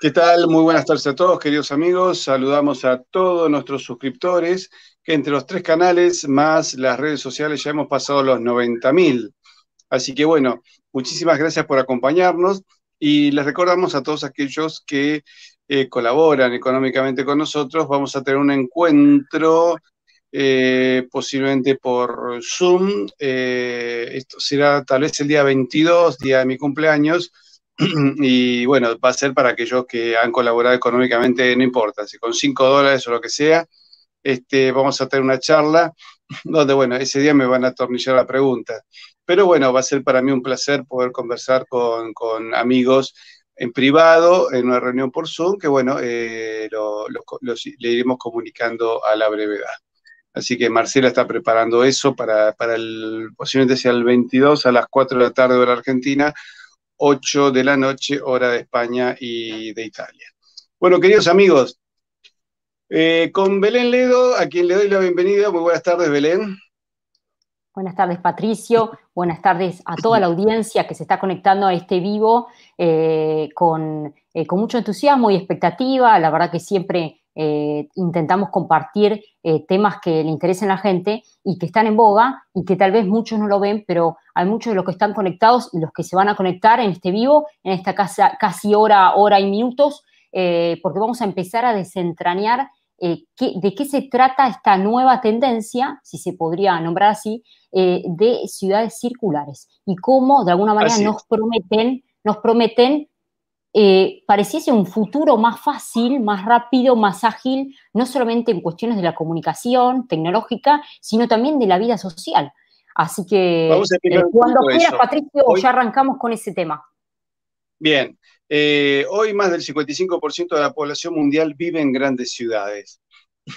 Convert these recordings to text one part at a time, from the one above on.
¿Qué tal? Muy buenas tardes a todos, queridos amigos. Saludamos a todos nuestros suscriptores, que entre los tres canales más las redes sociales ya hemos pasado los 90.000. Así que bueno, muchísimas gracias por acompañarnos y les recordamos a todos aquellos que eh, colaboran económicamente con nosotros, vamos a tener un encuentro eh, posiblemente por Zoom. Eh, esto será tal vez el día 22, día de mi cumpleaños y bueno, va a ser para aquellos que han colaborado económicamente, no importa, si con 5 dólares o lo que sea, este, vamos a tener una charla donde, bueno, ese día me van a atornillar la pregunta. Pero bueno, va a ser para mí un placer poder conversar con, amigos en privado, en una reunión por Zoom, que bueno, eh, le iremos comunicando a la brevedad. Así que Marcela está preparando eso para, para el, posiblemente sea el 22 a las 4 de la tarde de la Argentina, 8 de la noche, hora de España y de Italia. Bueno, queridos amigos, eh, con Belén Ledo, a quien le doy la bienvenida. Muy buenas tardes, Belén. Buenas tardes, Patricio. Buenas tardes a toda la audiencia que se está conectando a este vivo eh, con, eh, con, mucho entusiasmo y expectativa. La verdad que siempre eh, intentamos compartir eh, temas que le interesen a la gente y que están en boga y que tal vez muchos no lo ven, pero hay muchos de los que están conectados y los que se van a conectar en este vivo, en esta casa, casi hora, hora y minutos, eh, porque vamos a empezar a desentrañar de qué se trata esta nueva tendencia, si se podría nombrar así, de ciudades circulares y cómo de alguna manera nos prometen, nos prometen eh, pareciese un futuro más fácil, más rápido, más ágil, no solamente en cuestiones de la comunicación tecnológica, sino también de la vida social. Así que eh, cuando quieras, Patricio, ya arrancamos con ese tema. Bien, eh, hoy más del 55% de la población mundial vive en grandes ciudades.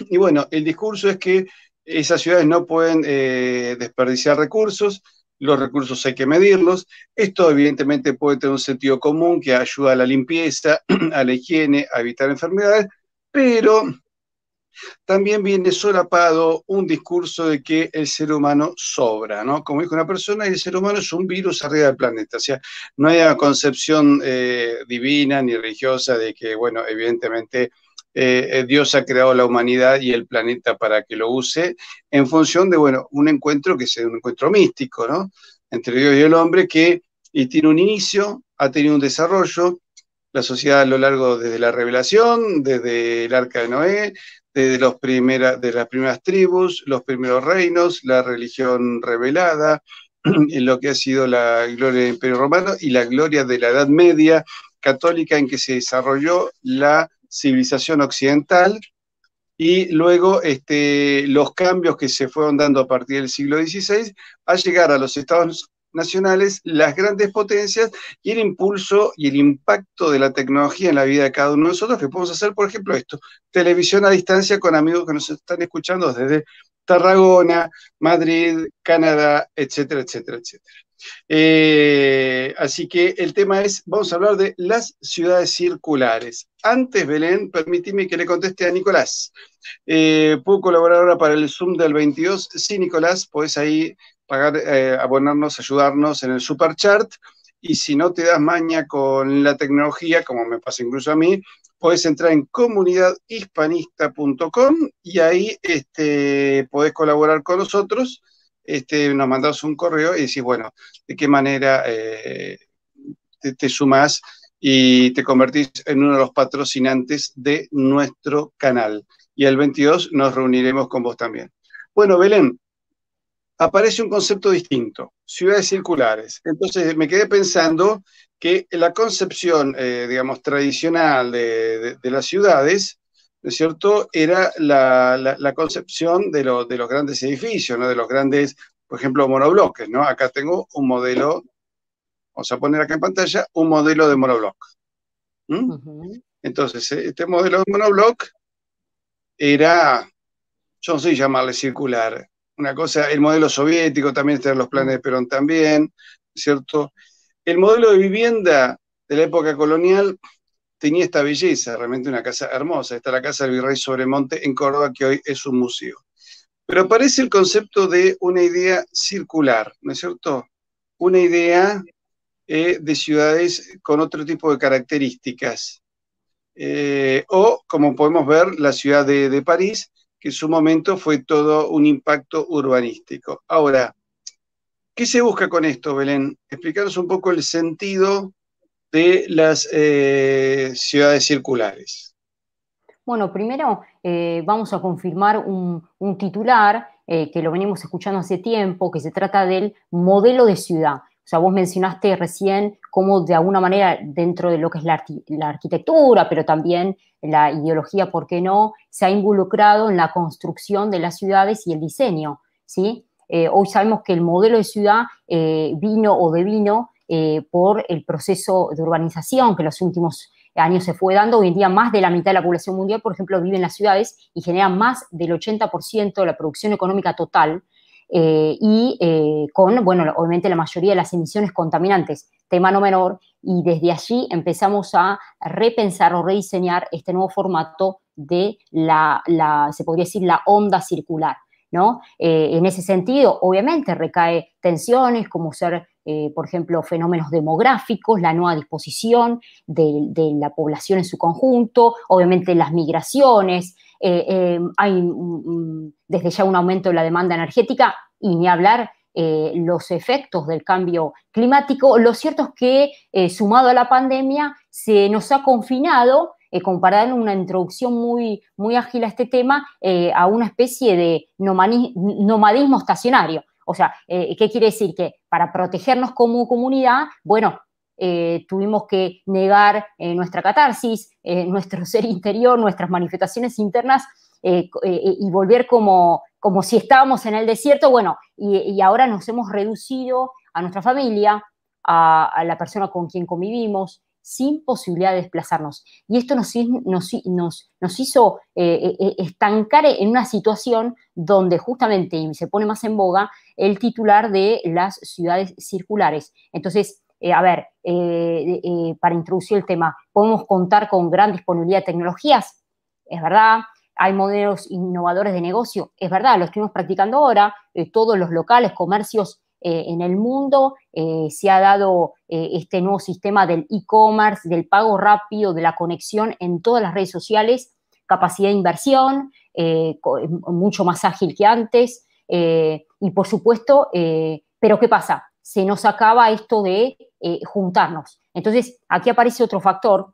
Y bueno, el discurso es que esas ciudades no pueden desperdiciar recursos, los recursos hay que medirlos. Esto evidentemente puede tener un sentido común que ayuda a la limpieza, a la higiene, a evitar enfermedades, pero también viene solapado un discurso de que el ser humano sobra, ¿no? Como dijo una persona, el ser humano es un virus arriba del planeta, o sea, no hay una concepción eh, divina ni religiosa de que, bueno, evidentemente eh, eh, Dios ha creado la humanidad y el planeta para que lo use, en función de, bueno, un encuentro que es un encuentro místico, ¿no? Entre Dios y el hombre que tiene un inicio, ha tenido un desarrollo, la sociedad a lo largo desde la revelación, desde el arca de Noé, desde las primeras tribus, los primeros reinos, la religión revelada, en lo que ha sido la gloria del Imperio Romano y la gloria de la Edad Media católica en que se desarrolló la civilización occidental y luego este, los cambios que se fueron dando a partir del siglo XVI a llegar a los estados nacionales, las grandes potencias y el impulso y el impacto de la tecnología en la vida de cada uno de nosotros, que podemos hacer, por ejemplo, esto, televisión a distancia con amigos que nos están escuchando desde Tarragona, Madrid, Canadá, etcétera, etcétera, etcétera. Eh, así que el tema es, vamos a hablar de las ciudades circulares. Antes, Belén, permíteme que le conteste a Nicolás. Eh, ¿Puedo colaborar ahora para el Zoom del 22? Sí, Nicolás, podés ahí pagar, eh, abonarnos, ayudarnos en el super chat. Y si no te das maña con la tecnología, como me pasa incluso a mí, podés entrar en comunidadhispanista.com y ahí este, podés colaborar con nosotros este, nos mandas un correo y decís, bueno, de qué manera eh, te, sumas sumás y te convertís en uno de los patrocinantes de nuestro canal. Y el 22 nos reuniremos con vos también. Bueno, Belén, aparece un concepto distinto, ciudades circulares. Entonces me quedé pensando que la concepción, eh, digamos, tradicional de, las ciudades cierto?, era la, concepción de, los grandes edificios, ¿no? de los grandes, por ejemplo, monobloques, ¿no? Acá tengo un modelo, vamos a poner acá en pantalla, un modelo de monobloque. Entonces, e, este modelo de monobloque era, yo no sé llamarle circular, una cosa, el modelo soviético también están los planes de Perón también, ¿cierto? El modelo de vivienda de la época colonial tenía esta belleza, realmente una casa hermosa. Está la Casa del Virrey Sobremonte en Córdoba, que hoy es un museo. Pero aparece el concepto de una idea circular, ¿no es cierto? Una idea eh, de ciudades con otro tipo de características. Eh, o, como podemos ver, la ciudad de, de París, que en su momento fue todo un impacto urbanístico. Ahora, ¿qué se busca con esto, Belén? Explicaros un poco el sentido de las eh, ciudades circulares? Bueno, primero eh, vamos a confirmar un, titular eh, que lo venimos escuchando hace tiempo, que se trata del modelo de ciudad. O sea, vos mencionaste recién cómo de alguna manera dentro de lo que es la, arquitectura, pero también la ideología, ¿por qué no?, se ha involucrado en la construcción de las ciudades y el diseño, ¿sí? hoy sabemos que el modelo de ciudad vino o devino eh, por el proceso de urbanización que en los últimos años se fue dando. Hoy en día más de la mitad de la población mundial, por ejemplo, vive en las ciudades y genera más del 80% de la producción económica total eh, y eh, con, bueno, obviamente la mayoría de las emisiones contaminantes, tema no menor, y desde allí empezamos a repensar o rediseñar este nuevo formato de la se podría decir, la onda circular. Eh, en ese sentido, obviamente recae tensiones como ser, eh, por ejemplo, fenómenos demográficos, la nueva disposición de, la población en su conjunto, obviamente las migraciones, eh, hay desde ya un aumento de la demanda energética y ni hablar los efectos del cambio climático. Lo cierto es que, sumado a la pandemia, se nos ha confinado eh, comparar una introducción muy, muy ágil a este tema eh, a una especie de nomadismo estacionario. O sea, eh, ¿qué quiere decir? Que para protegernos como comunidad, bueno, tuvimos que negar nuestra catarsis, nuestro ser interior, nuestras manifestaciones internas y volver como, como, si estábamos en el desierto. Bueno, y, ahora nos hemos reducido a nuestra familia, a, la persona con quien convivimos, sin posibilidad de desplazarnos. Y esto nos, hizo eh, eh, eh, estancar en una situación donde justamente se pone más en boga el titular de las ciudades circulares. Entonces, a ver, para introducir el tema, ¿podemos contar con gran disponibilidad de tecnologías? Es verdad. Hay modelos innovadores de negocio, es verdad, lo estuvimos practicando ahora, todos los locales, comercios eh, en el mundo, eh, se ha dado eh, este nuevo sistema del e-commerce, del pago rápido, de la conexión en todas las redes sociales, capacidad de inversión, mucho más ágil que antes, y por supuesto, pero ¿qué pasa? Se nos acaba esto de juntarnos. Entonces, aquí aparece otro factor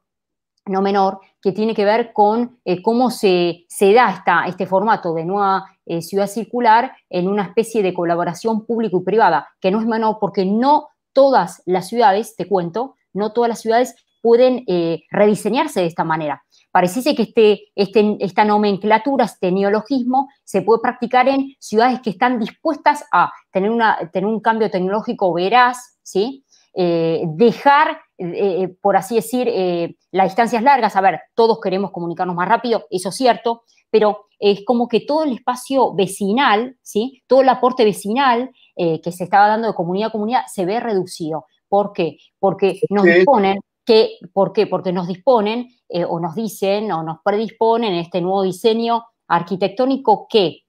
no menor, que tiene que ver con cómo se, da esta, este formato de nueva eh, ciudad Circular en una especie de colaboración público y privada, que no es menor porque no todas las ciudades, te cuento, no todas las ciudades pueden eh, rediseñarse de esta manera. Pareciese que este, este, esta nomenclatura, este neologismo, se puede practicar en ciudades que están dispuestas a tener, un cambio tecnológico veraz, ¿sí? Eh, dejar, por así decir, las distancias largas. A ver, todos queremos comunicarnos más rápido, eso es cierto, pero es como que todo el espacio vecinal, ¿sí? todo el aporte vecinal eh, que se estaba dando de comunidad a comunidad se ve reducido. ¿Por qué? Porque nos disponen que, ¿por qué? Porque nos disponen eh, o nos dicen o nos predisponen este nuevo diseño arquitectónico que,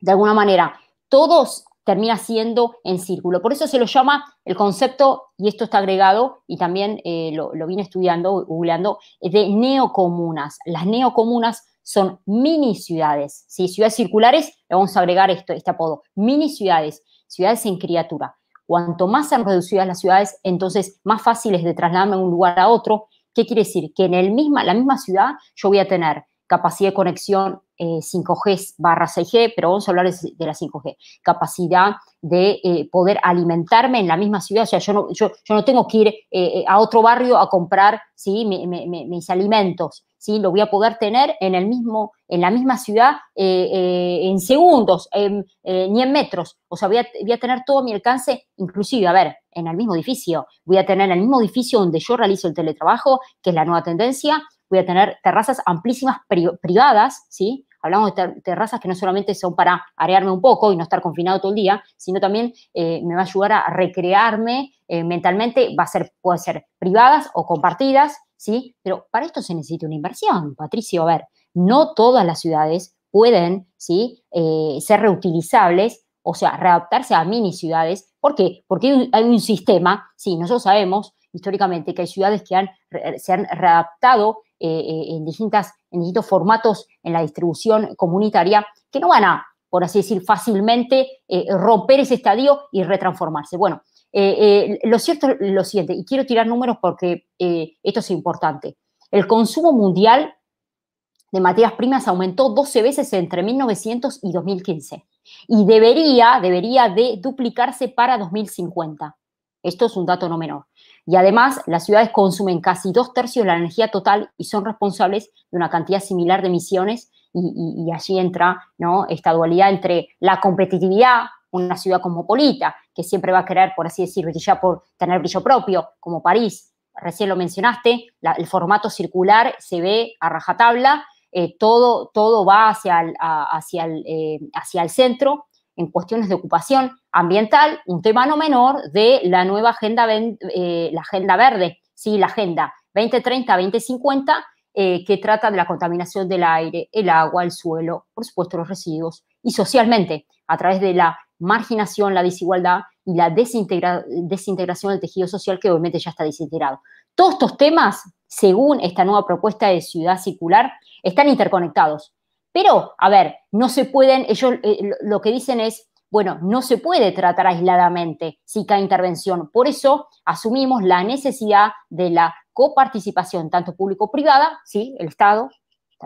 de alguna manera, todos termina siendo en círculo. Por eso se lo llama el concepto, y esto está agregado y también eh, lo, lo, vine estudiando, googleando, de neocomunas. Las neocomunas son mini ciudades, si ciudades circulares, le vamos a agregar esto, este apodo, mini ciudades, ciudades en criatura. Cuanto más sean reducidas las ciudades, entonces más fáciles de trasladarme de un lugar a otro. ¿Qué quiere decir? Que en el misma, la misma ciudad yo voy a tener capacidad de conexión 5G eh, barra 6G, pero vamos a hablar de, la 5G, capacidad de eh, poder alimentarme en la misma ciudad, o sea, yo no, yo, no tengo que ir eh, a otro barrio a comprar ¿sí? mis alimentos, ¿sí? lo voy a poder tener en, el mismo, en la misma ciudad en segundos, ni en metros, o sea, voy a, voy a tener todo mi alcance, inclusive, a ver, en el mismo edificio, voy a tener el mismo edificio donde yo realizo el teletrabajo, que es la nueva tendencia, voy a tener terrazas amplísimas privadas, ¿sí? Hablamos de terrazas que no solamente son para arearme un poco y no estar confinado todo el día, sino también eh, me va a ayudar a recrearme eh, mentalmente, va a ser, puede ser privadas o compartidas, ¿sí? Pero para esto se necesita una inversión, Patricio. A ver, no todas las ciudades pueden, ¿sí? Eh, ser reutilizables, o sea, readaptarse a mini ciudades. ¿Por qué? Porque hay un, sistema, sí, nosotros sabemos históricamente que hay ciudades que han, se han readaptado eh, en, distintas, distintos formatos en la distribución comunitaria que no van a, por así decir, fácilmente eh, romper ese estadio y retransformarse. Bueno, eh, lo cierto es lo siguiente, y quiero tirar números porque esto es importante. El consumo mundial de materias primas aumentó 12 veces entre 1900 y 2015 y debería, debería de duplicarse para 2050. Esto es un dato no menor. Y además, las ciudades consumen casi dos tercios de la energía total y son responsables de una cantidad similar de emisiones. Y, allí entra ¿no? esta dualidad entre la competitividad, una ciudad cosmopolita, que siempre va a querer, por así decirlo, ya por tener brillo propio, como París. Recién lo mencionaste, el formato circular se ve a rajatabla, eh, todo, todo va hacia hacia eh, hacia el centro, en cuestiones de ocupación ambiental, un tema no menor de la nueva agenda, eh, la agenda verde, sí, la agenda 2030-2050, eh, que trata de la contaminación del aire, el agua, el suelo, por supuesto los residuos, y socialmente, a través de la marginación, la desigualdad y la desintegración del tejido social que obviamente ya está desintegrado. Todos estos temas, según esta nueva propuesta de ciudad circular, están interconectados pero, a ver, no se pueden, ellos eh, lo que dicen es, bueno, no se puede tratar aisladamente si cada intervención. Por eso asumimos la necesidad de la coparticipación, tanto público-privada, sí, el Estado,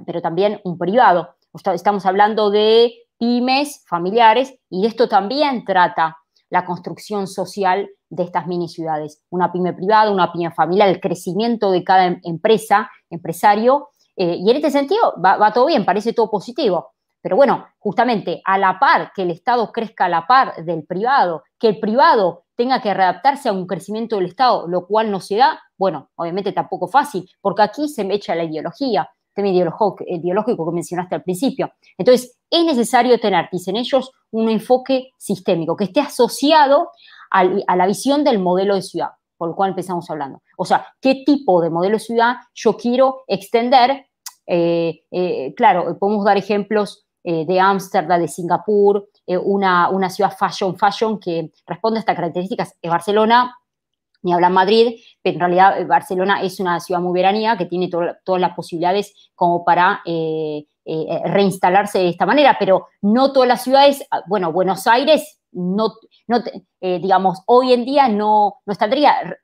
pero también un privado. Estamos hablando de pymes, familiares, y esto también trata la construcción social de estas mini ciudades. Una pyme privada, una pyme familiar, el crecimiento de cada em, empresa, empresario, eh, y en este sentido va, todo bien, parece todo positivo. Pero bueno, justamente a la par que el Estado crezca a la par del privado, que el privado tenga que readaptarse a un crecimiento del Estado, lo cual no se da, bueno, obviamente tampoco fácil, porque aquí se me echa la ideología, tema ideológico que mencionaste al principio. Entonces, es necesario tener, dicen ellos, un enfoque sistémico que esté asociado a la visión del modelo de ciudad, por el cual empezamos hablando. O sea, qué tipo de modelo de ciudad yo quiero extender eh, eh, claro, podemos dar ejemplos eh, de Ámsterdam, de Singapur, una, ciudad fashion, fashion que responde a estas características. Es Barcelona, ni habla Madrid, pero en realidad Barcelona es una ciudad muy veranía que tiene todas las posibilidades como para reinstalarse de esta manera, pero no todas las ciudades, ah, bueno, Buenos Aires, no, digamos, hoy en día no, no estaría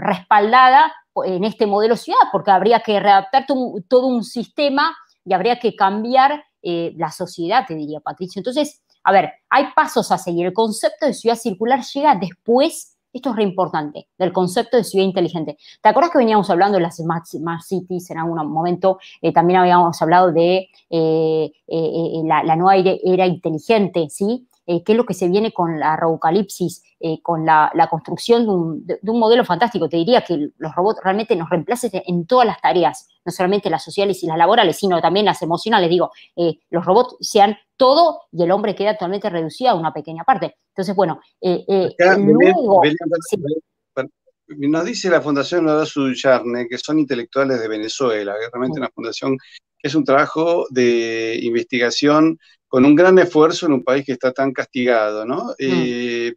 respaldada en este modelo ciudad, porque habría que readaptar todo un sistema y habría que cambiar eh, la sociedad, te diría Patricio. Entonces, a ver, hay pasos a seguir. El concepto de ciudad circular llega después, esto es re importante, del concepto de ciudad inteligente. ¿Te acuerdas que veníamos hablando de las smart, cities en algún momento? Eh, también habíamos hablado de eh, eh la, la, nueva era inteligente, ¿sí? Eh, qué es lo que se viene con la robocalipsis, eh, con la, construcción de un, modelo fantástico. Te diría que los robots realmente nos reemplacen en todas las tareas, no solamente las sociales y las laborales, sino también las emocionales. Digo, eh, los robots sean todo y el hombre queda totalmente reducido a una pequeña parte. Entonces, bueno, nos dice la Fundación Horacio que son intelectuales de Venezuela, que realmente una fundación que es un trabajo de investigación con un gran esfuerzo en un país que está tan castigado, ¿no? Mm. Eh,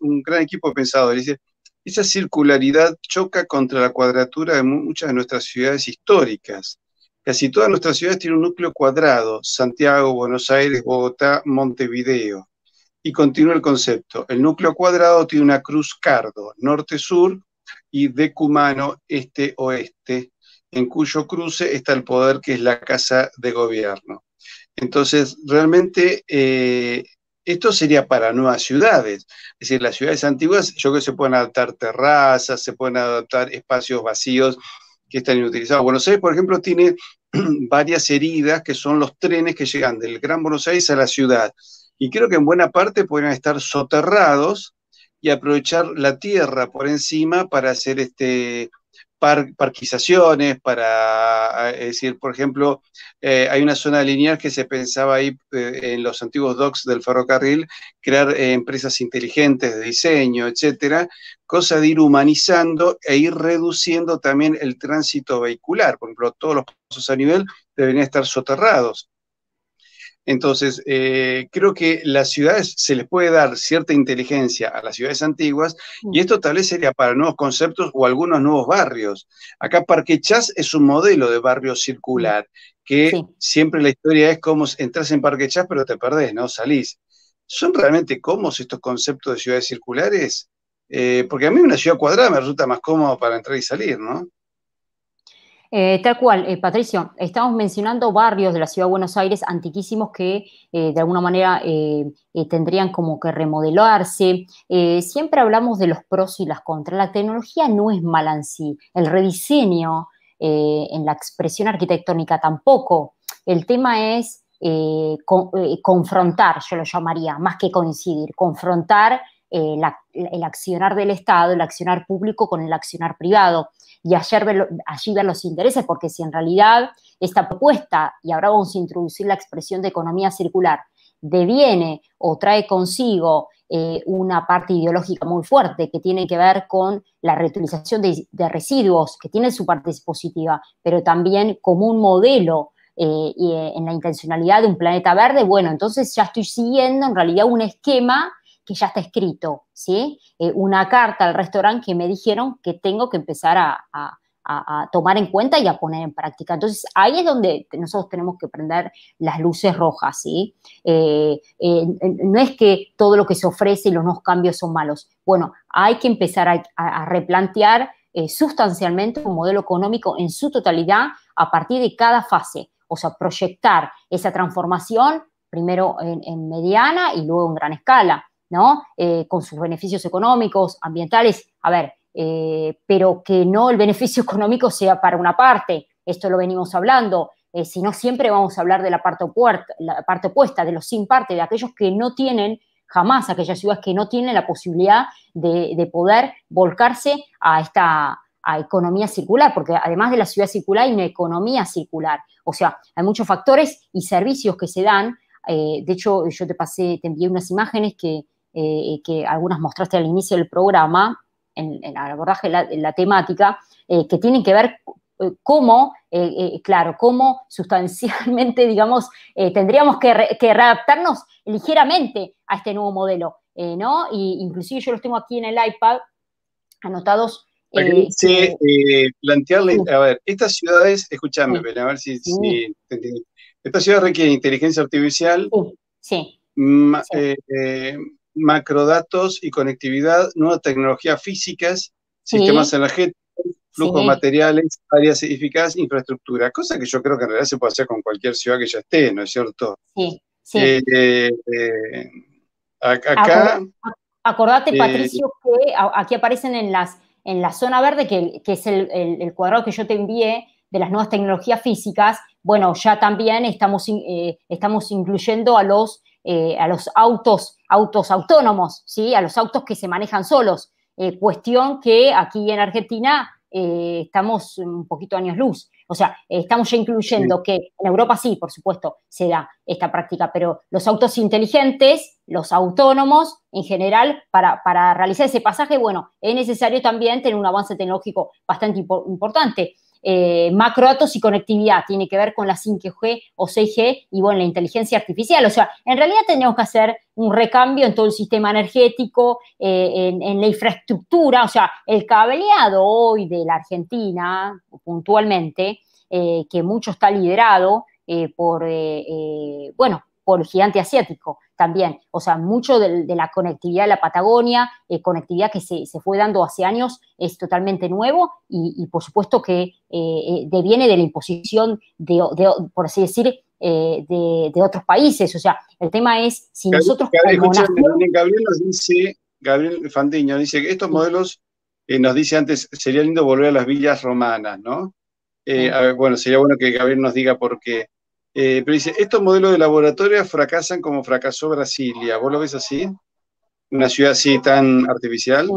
un gran equipo pensado. Dice, esa circularidad choca contra la cuadratura de muchas de nuestras ciudades históricas. Casi todas nuestras ciudades tienen un núcleo cuadrado, Santiago, Buenos Aires, Bogotá, Montevideo. Y continúa el concepto. El núcleo cuadrado tiene una cruz cardo, norte-sur y decumano, este-oeste, en cuyo cruce está el poder que es la Casa de Gobierno. Entonces, realmente eh, esto sería para nuevas ciudades. Es decir, las ciudades antiguas, yo creo que se pueden adaptar terrazas, se pueden adaptar espacios vacíos que están inutilizados. Buenos Aires, por ejemplo, tiene varias heridas que son los trenes que llegan del Gran Buenos Aires a la ciudad. Y creo que en buena parte pueden estar soterrados y aprovechar la tierra por encima para hacer este, parquizaciones, para, ah, decir, por ejemplo, eh, hay una zona lineal que se pensaba ahí eh, en los antiguos docks del ferrocarril, crear eh, empresas inteligentes de diseño, etcétera, cosa de ir humanizando e ir reduciendo también el tránsito vehicular. Por ejemplo, todos los pasos a nivel deberían estar soterrados entonces, eh, creo que las ciudades se les puede dar cierta inteligencia a las ciudades antiguas y mm. esto tal vez sería para nuevos conceptos o algunos nuevos barrios. Acá Parque Chas es un modelo de barrio circular, que siempre la historia es como entras en Parque Chas pero te perdés, ¿no? Salís. ¿Son realmente cómodos estos conceptos de ciudades circulares? Eh, porque a mí una ciudad cuadrada me resulta más cómodo para entrar y salir, ¿no? Eh, tal cual, eh, Patricio, estamos mencionando barrios de la ciudad de Buenos Aires antiquísimos que eh, de alguna manera tendrían como que remodelarse. siempre hablamos de los pros y las contras. La tecnología no es mala en sí, el rediseño en la expresión arquitectónica tampoco. El tema es confrontar, yo lo llamaría, más que coincidir, confrontar eh, el accionar del Estado, el accionar público con el accionar privado y ayer allí ver los intereses, porque si en realidad esta propuesta, y ahora vamos a introducir la expresión de economía circular, deviene o trae consigo eh, una parte ideológica muy fuerte que tiene que ver con la reutilización de, residuos, que tiene su parte positiva, pero también como un modelo eh, en la intencionalidad de un planeta verde, bueno, entonces ya estoy siguiendo en realidad un esquema que ya está escrito, ¿sí? Eh, una carta al restaurante que me dijeron que tengo que empezar a, tomar en cuenta y a poner en práctica. Entonces, ahí es donde nosotros tenemos que prender las luces rojas, ¿sí? Eh, eh, no es que todo lo que se ofrece y los nuevos cambios son malos. Bueno, hay que empezar a, replantear sustancialmente un modelo económico en su totalidad a partir de cada fase. O sea, proyectar esa transformación primero en, mediana y luego en gran escala. ¿no? Eh, con sus beneficios económicos, ambientales, a ver, eh, pero que no el beneficio económico sea para una parte, esto lo venimos hablando, eh, sino siempre vamos a hablar de la parte, la parte opuesta, de los sin parte, de aquellos que no tienen jamás, aquellas ciudades que no tienen la posibilidad de, poder volcarse a esta economía circular, porque además de la ciudad circular hay una economía circular, o sea, hay muchos factores y servicios que se dan de hecho, yo te pasé, te envié unas imágenes que, eh, que algunas mostraste al inicio del programa, en, el abordaje de la, temática, eh, que tienen que ver eh, cómo, claro, cómo sustancialmente, digamos, tendríamos que, adaptarnos readaptarnos ligeramente a este nuevo modelo, ¿no? Y inclusive yo los tengo aquí en el iPad anotados. sí, plantearle, a ver, estas ciudades, escúchame, a ver si, te entiendo. Estas ciudades requieren inteligencia artificial, sí macrodatos y conectividad, nuevas tecnologías físicas, sistemas energéticos, flujos materiales, áreas edificadas, infraestructura, cosa que yo creo que en realidad se puede hacer con cualquier ciudad que ya esté, ¿no es cierto? Sí, eh, eh, acá... Acordate, eh, Patricio, que aquí aparecen en, las, en la zona verde, que, es el, cuadrado que yo te envié, de las nuevas tecnologías físicas, bueno, ya también estamos, estamos incluyendo a los eh, a los autos, autos autónomos, ¿sí? a los autos que se manejan solos. Eh, cuestión que aquí en Argentina eh, estamos un poquito años luz. O sea, estamos ya incluyendo que en Europa sí, por supuesto, se da esta práctica, pero los autos inteligentes, los autónomos, en general, para, para realizar ese pasaje, bueno, es necesario también tener un avance tecnológico bastante importante eh, macrodatos y conectividad, tiene que ver con la 5G o 6G y bueno, la inteligencia artificial. O sea, en realidad tenemos que hacer un recambio en todo el sistema energético, eh, en, la infraestructura, o sea, el cableado hoy de la Argentina, puntualmente, eh, que mucho está liderado eh, por, bueno, por el gigante asiático también. O sea, mucho de, la conectividad de la Patagonia, eh, conectividad que se, fue dando hace años, es totalmente nuevo y, por supuesto que eh, eh, deviene de la imposición de, por así decir, de, otros países. O sea, el tema es si nosotros Gabriel, nos dice, Gabriel Fandiño dice que estos modelos, nos dice antes, sería lindo volver a las villas romanas, ¿no? bueno, sería bueno que Gabriel nos diga por qué. Eh, pero dice, estos modelos de laboratorio fracasan como fracasó Brasilia. ¿Vos lo ves así? ¿Una ciudad así tan artificial?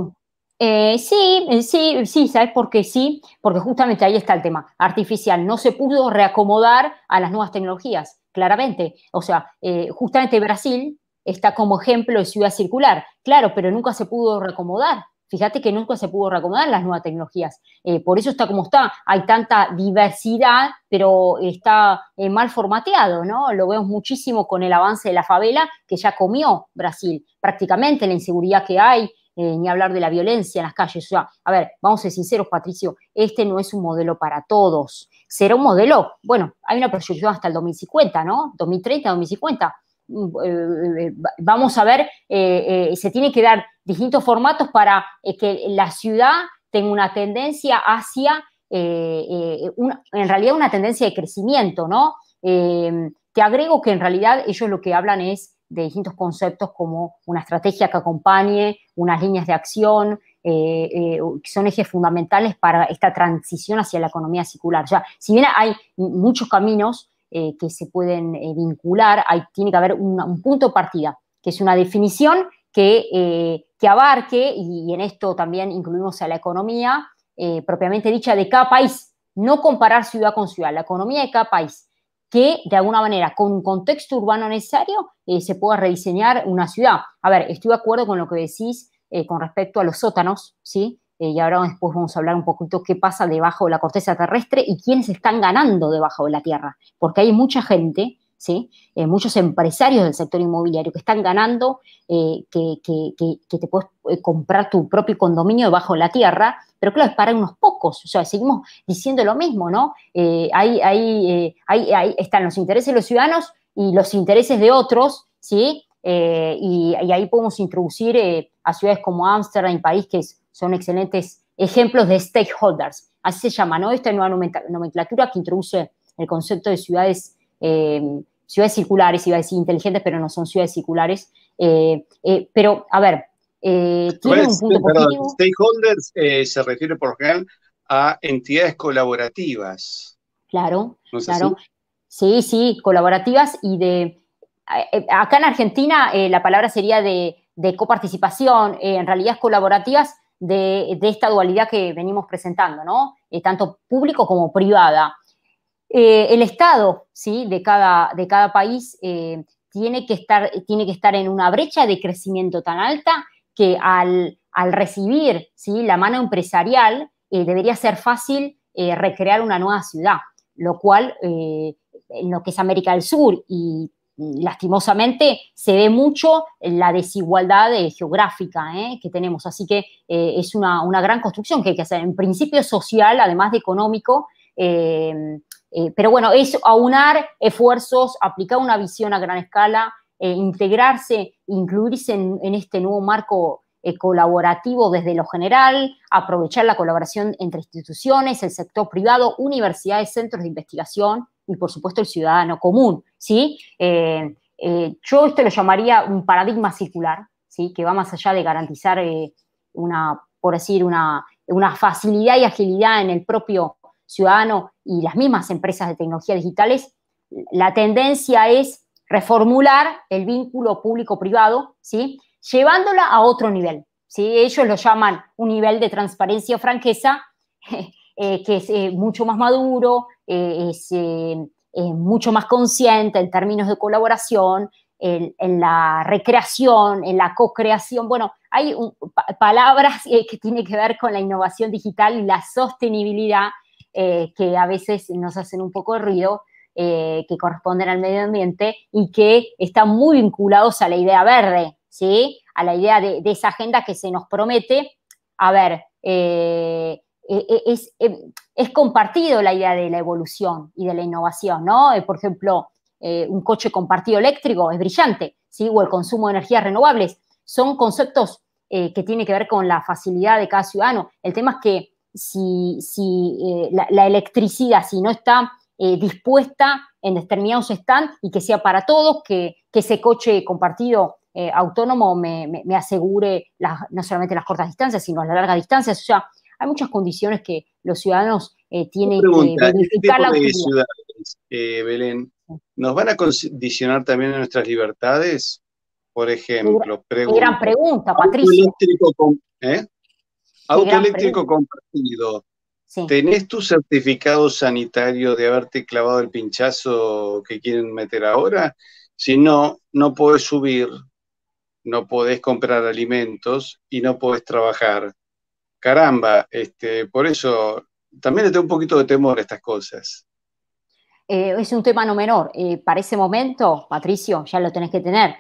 Eh, sí, eh, sí, sí, ¿sabes por qué sí? Porque justamente ahí está el tema, artificial. No se pudo reacomodar a las nuevas tecnologías, claramente. O sea, justamente Brasil está como ejemplo de ciudad circular, claro, pero nunca se pudo reacomodar fíjate que nunca se pudo recomendar las nuevas tecnologías. Eh, por eso está como está. Hay tanta diversidad, pero está eh, mal formateado, ¿no? Lo vemos muchísimo con el avance de la favela, que ya comió Brasil prácticamente, la inseguridad que hay, eh, ni hablar de la violencia en las calles. O sea, a ver, vamos a ser sinceros, Patricio, este no es un modelo para todos. Será un modelo, bueno, hay una proyección hasta el 2050, ¿no? 2030, 2050 Mm, eh, vamos a ver, eh, eh, se tiene que dar distintos formatos para que la ciudad tenga una tendencia hacia, en realidad una tendencia de crecimiento, ¿no? te agrego que en realidad ellos lo que hablan es de distintos conceptos como una estrategia que acompañe, unas líneas de acción, que son ejes fundamentales para esta transición hacia la economía circular. ya si bien hay muchos caminos, eh, que se pueden eh, vincular, hay, tiene que haber un punto partida, que es una definición que, eh, que abarque, y, en esto también incluimos a la economía propiamente dicha de cada país, no comparar ciudad con ciudad, la economía de cada país, que de alguna manera, con un contexto urbano necesario, se pueda rediseñar una ciudad. A ver, estoy de acuerdo con lo que decís con respecto a los sótanos, ¿sí? Eh, y ahora después vamos a hablar un poquito qué pasa debajo de la corteza terrestre y quiénes están ganando debajo de la tierra, porque hay mucha gente, ¿sí? Eh, muchos empresarios del sector inmobiliario que están ganando eh, que, te puedes comprar tu propio condominio debajo de la tierra, pero claro, es para unos pocos, o sea, seguimos diciendo lo mismo, ¿no? Ahí, ahí, ahí, ahí están los intereses de los ciudadanos y los intereses de otros, ¿sí? Eh, y, ahí podemos introducir eh, a ciudades como Ámsterdam, país que son excelentes ejemplos de stakeholders. Así se llama, ¿no? Esta nueva nomenclatura que introduce el concepto de ciudades, eh, ciudades circulares, iba a decir inteligentes, pero no son ciudades circulares. pero, a ver, tiene un punto perdón, Stakeholders se refiere por lo general a entidades colaborativas. Claro, claro. Sí, sí, colaborativas y de eh, acá en Argentina eh, la palabra sería de, coparticipación eh, en realidades colaborativas de, esta dualidad que venimos presentando, ¿no? tanto público como privada. el Estado, ¿sí? De cada, de cada país tiene, que estar, tiene que estar en una brecha de crecimiento tan alta que al, al recibir, ¿sí? La mano empresarial debería ser fácil recrear una nueva ciudad, lo cual en lo que es América del Sur y lastimosamente se ve mucho la desigualdad eh, geográfica eh, que tenemos. Así que eh, es una, gran construcción que hay que hacer, en principio social, además de económico. Em, pero bueno, es aunar esfuerzos, aplicar una visión a gran escala, integrarse, incluirse en, este nuevo marco colaborativo desde lo general, aprovechar la colaboración entre instituciones, el sector privado, universidades, centros de investigación, y por supuesto el ciudadano común, ¿sí? Eh, eh, yo esto lo llamaría un paradigma circular, ¿sí? Que va más allá de garantizar eh, una, por decir, una, facilidad y agilidad en el propio ciudadano y las mismas empresas de tecnología digitales, la tendencia es reformular el vínculo público-privado, ¿sí? Llevándola a otro nivel, ¿sí? Ellos lo llaman un nivel de transparencia o franqueza, Eh, que es eh, mucho más maduro, eh, es, mucho más consciente en términos de colaboración, en, la recreación, en la co-creación. Bueno, hay palabras que tienen que ver con la innovación digital y la sostenibilidad que a veces nos hacen un poco de ruido. que corresponden al medio ambiente y que están muy vinculados a la idea verde, ¿sí? a la idea de, esa agenda que se nos promete. A ver, eh, eh, em, es, compartido la idea de la evolución y de la innovación, ¿no? Eh, por ejemplo, un coche compartido eléctrico es brillante, ¿sí? O el consumo de energías renovables. Son conceptos que tienen que ver con la facilidad de cada ciudadano. El tema es que si, la, electricidad, si no está dispuesta en determinados stands y que sea para todos, que, ese coche compartido autónomo me, asegure no solamente las cortas distancias, sino las largas distancias. O sea, hay muchas condiciones que los ciudadanos eh, tienen que ¿este verificar la de eh, Belén, ¿nos van a condicionar también nuestras libertades? Por ejemplo, pregunta, gran pregunta, Patricia. Autoeléctrico ¿eh? compartido. ¿Tenés tu certificado sanitario de haberte clavado el pinchazo que quieren meter ahora? Si no, no podés subir, no podés comprar alimentos y no podés trabajar caramba, este, por eso también le tengo un poquito de temor a estas cosas. Eh, es un tema no menor. Eh, para ese momento, Patricio, ya lo tenés que tener,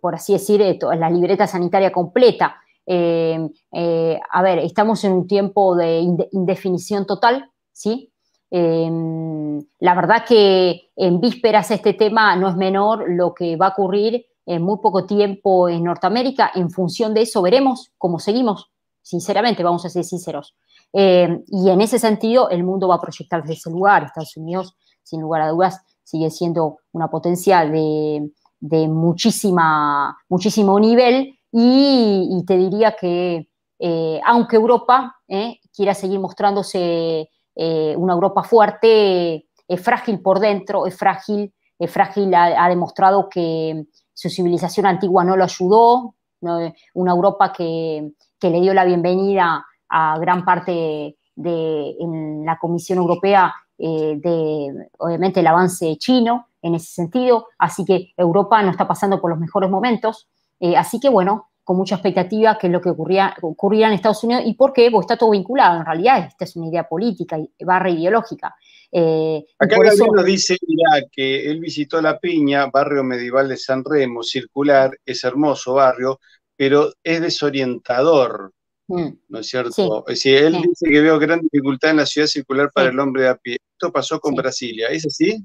por así decir, eh, la libreta sanitaria completa. a ver, estamos en un tiempo de indefinición total, ¿sí? Em, la verdad que en vísperas este tema no es menor lo que va a ocurrir en muy poco tiempo en Norteamérica. En función de eso veremos cómo seguimos sinceramente, vamos a ser sinceros. Eh, y en ese sentido, el mundo va a proyectar desde ese lugar. Estados Unidos, sin lugar a dudas, sigue siendo una potencia de, muchísima, muchísimo nivel y, te diría que, eh, aunque Europa eh, quiera seguir mostrándose una Europa fuerte, es frágil por dentro, es frágil, es frágil, ha demostrado que su civilización antigua no lo ayudó, una Europa que, que le dio la bienvenida a gran parte de, la Comisión Europea eh, de, obviamente, el avance chino en ese sentido. Así que Europa no está pasando por los mejores momentos. Eh, así que, bueno, con mucha expectativa que es lo que ocurría, ocurrirá en Estados Unidos y por qué, porque pues, está todo vinculado. En realidad, esta es una idea política, y barra ideológica. Eh, Acá por dice mira, que él visitó La Piña, barrio medieval de San Remo, circular, es hermoso barrio, pero es desorientador, mm. ¿no es cierto? Es decir, él dice que veo gran dificultad en la ciudad circular para el hombre de a pie. Esto pasó con Brasilia, ¿es así?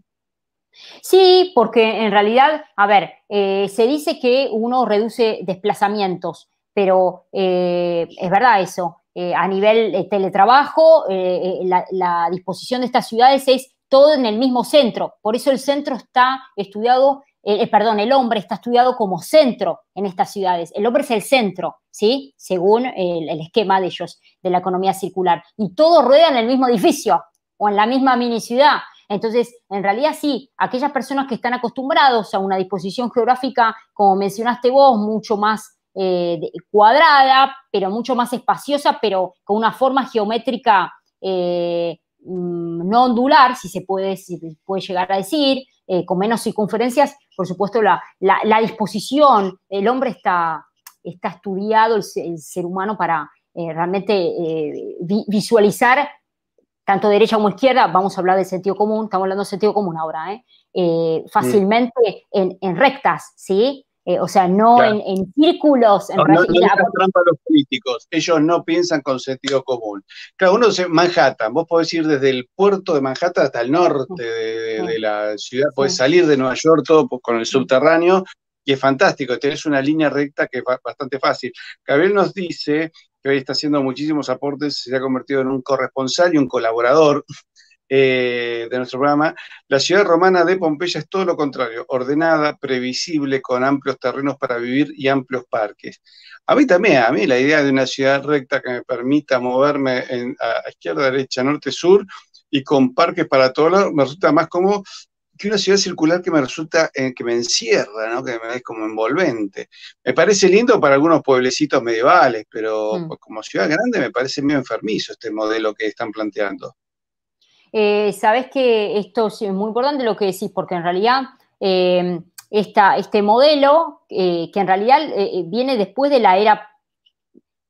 Sí, porque en realidad, a ver, eh, se dice que uno reduce desplazamientos, pero eh, es verdad eso. Eh, a nivel teletrabajo, la, la disposición de estas ciudades es todo en el mismo centro. Por eso el centro está estudiado eh, eh, perdón, el hombre está estudiado como centro en estas ciudades. El hombre es el centro, ¿sí? Según el, esquema de ellos, de la economía circular. Y todo rueda en el mismo edificio o en la misma mini ciudad. Entonces, en realidad sí, aquellas personas que están acostumbrados a una disposición geográfica, como mencionaste vos, mucho más eh, cuadrada, pero mucho más espaciosa, pero con una forma geométrica mm, no ondular, si se puede, puede llegar a decir, eh, con menos circunferencias, por supuesto, la, disposición, el hombre está, está estudiado, el, ser humano, para eh, realmente eh, visualizar tanto derecha como izquierda, vamos a hablar del sentido común, estamos hablando de sentido común ahora, fácilmente en, en, rectas, ¿sí? Eh, o sea, no en, círculos. En no, a los políticos, ellos no piensan con sentido común. Claro, uno dice Manhattan, vos podés ir desde el puerto de Manhattan hasta el norte de, la ciudad, podés salir de Nueva York todo con el subterráneo, y es fantástico, tenés una línea recta que es bastante fácil. Gabriel nos dice que hoy está haciendo muchísimos aportes, se ha convertido en un corresponsal y un colaborador eh, de nuestro programa, la ciudad romana de Pompeya es todo lo contrario, ordenada, previsible, con amplios terrenos para vivir y amplios parques. A mí también, a mí la idea de una ciudad recta que me permita moverme en, a izquierda, derecha, norte, sur y con parques para todos me resulta más como que una ciudad circular que me resulta, eh, que me encierra, ¿no? que me es como envolvente. Me parece lindo para algunos pueblecitos medievales, pero mm. pues, como ciudad grande me parece medio enfermizo este modelo que están planteando. Eh, sabes que esto es muy importante lo que decís, porque en realidad eh, este modelo, eh, que en realidad viene después de la era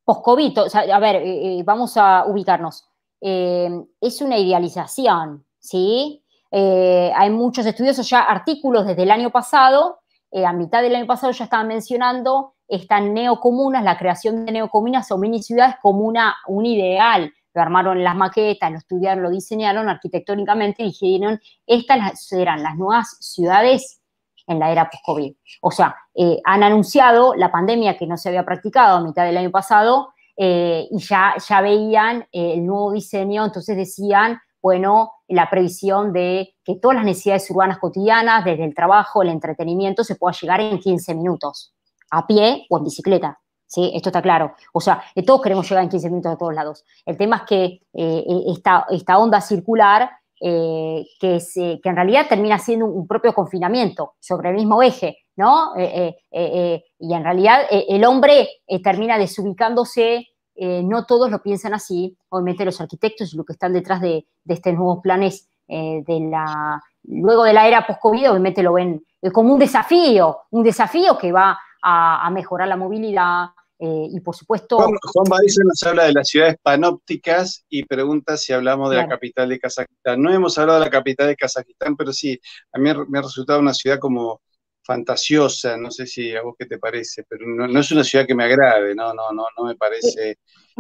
post-COVID, o sea, a ver, vamos a ubicarnos, es una idealización, ¿sí? hay muchos estudiosos ya, artículos desde el año pasado, a mitad del año pasado ya estaban mencionando estas neocomunas, la creación de neocomunas o mini ciudades como un ideal lo armaron las maquetas, lo estudiaron, lo diseñaron arquitectónicamente y dijeron, estas eran las nuevas ciudades en la era post-COVID. O sea, eh, han anunciado la pandemia que no se había practicado a mitad del año pasado eh, y ya, ya veían eh, el nuevo diseño, entonces decían, bueno, la previsión de que todas las necesidades urbanas cotidianas, desde el trabajo, el entretenimiento, se pueda llegar en 15 minutos, a pie o en bicicleta. ¿sí? Esto está claro. O sea, eh, todos queremos llegar en 15 minutos a todos lados. El tema es que eh, eh, esta, onda circular, que, que en realidad termina siendo un, propio confinamiento sobre el mismo eje, ¿no? y en realidad el hombre termina desubicándose. no todos lo piensan así, obviamente los arquitectos y los que están detrás de, estos nuevos planes de la, luego de la era post-COVID, obviamente lo ven como un desafío, un desafío que va a mejorar la movilidad, eh, y por supuesto. Juan, Báez nos habla de las ciudades panópticas y pregunta si hablamos de la capital de Kazajistán. No hemos hablado de la capital de Kazajistán, pero sí, a mí me ha resultado una ciudad como fantasiosa, no sé si a vos qué te parece, pero no, es una ciudad que me agrade, no, no, no, no me parece. Eh,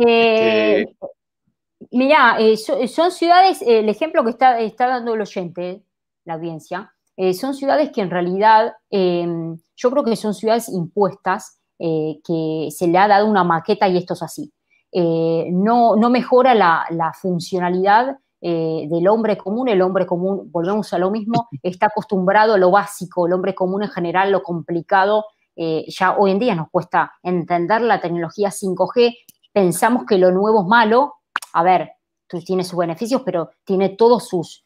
eh, este mirá, son ciudades, el ejemplo que está, está dando el oyente, la audiencia, son ciudades que en realidad yo creo que son ciudades impuestas eh, que se le ha dado una maqueta y esto es así. Eh, no, no, mejora la, la funcionalidad eh, del hombre común. El hombre común, volvemos a lo mismo, está acostumbrado a lo básico, el hombre común en general, lo complicado. ya hoy en día nos cuesta entender la tecnología 5G, pensamos que lo nuevo es malo. A ver, tú sus beneficios, pero tiene todos sus,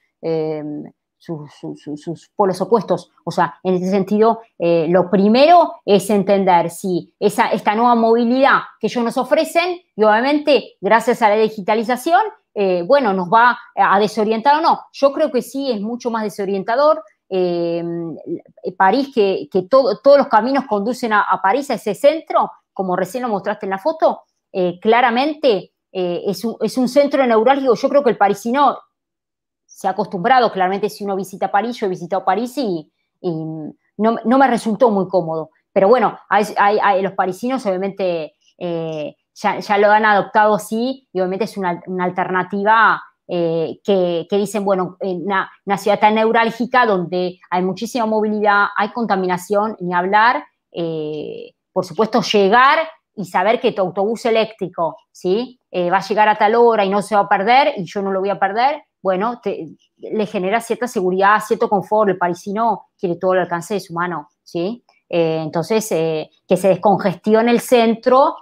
sus, polos opuestos. O sea, en ese sentido, eh, lo primero es entender si esa, esta nueva movilidad que ellos nos ofrecen, y obviamente gracias a la digitalización, eh, bueno, nos va a desorientar o no. Yo creo que sí, es mucho más desorientador. Eh, París, que, todos los caminos conducen a, París, a ese centro, como recién lo mostraste en la foto, claramente es un, es, un, centro neurálgico. Yo creo que el parisino se ha acostumbrado, claramente si uno visita París, yo he visitado París y, no, me resultó muy cómodo. Pero bueno, hay, los parisinos obviamente eh, ya, lo han adoptado así y obviamente es una, alternativa eh, que, que, dicen, bueno, en una, ciudad tan neurálgica donde hay muchísima movilidad, hay contaminación, ni hablar, eh, por supuesto llegar y saber que tu autobús eléctrico, ¿sí? va a llegar a tal hora y no se va a perder y yo no lo voy a perder, bueno, le genera cierta seguridad, cierto confort. El parisino quiere todo el alcance de su mano, ¿sí? Eh, entonces, eh, que se descongestione el centro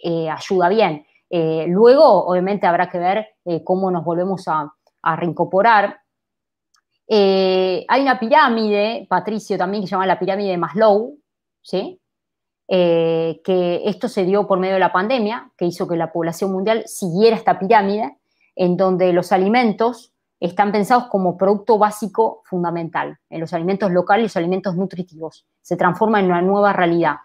eh, ayuda bien. luego, obviamente, habrá que ver cómo nos volvemos a, reincorporar. hay una pirámide, Patricio también, que se llama la pirámide de Maslow, ¿sí? que esto se dio por medio de la pandemia, que hizo que la población mundial siguiera esta pirámide en donde los alimentos están pensados como producto básico fundamental. En los alimentos locales, y los alimentos nutritivos, se transforma en una nueva realidad.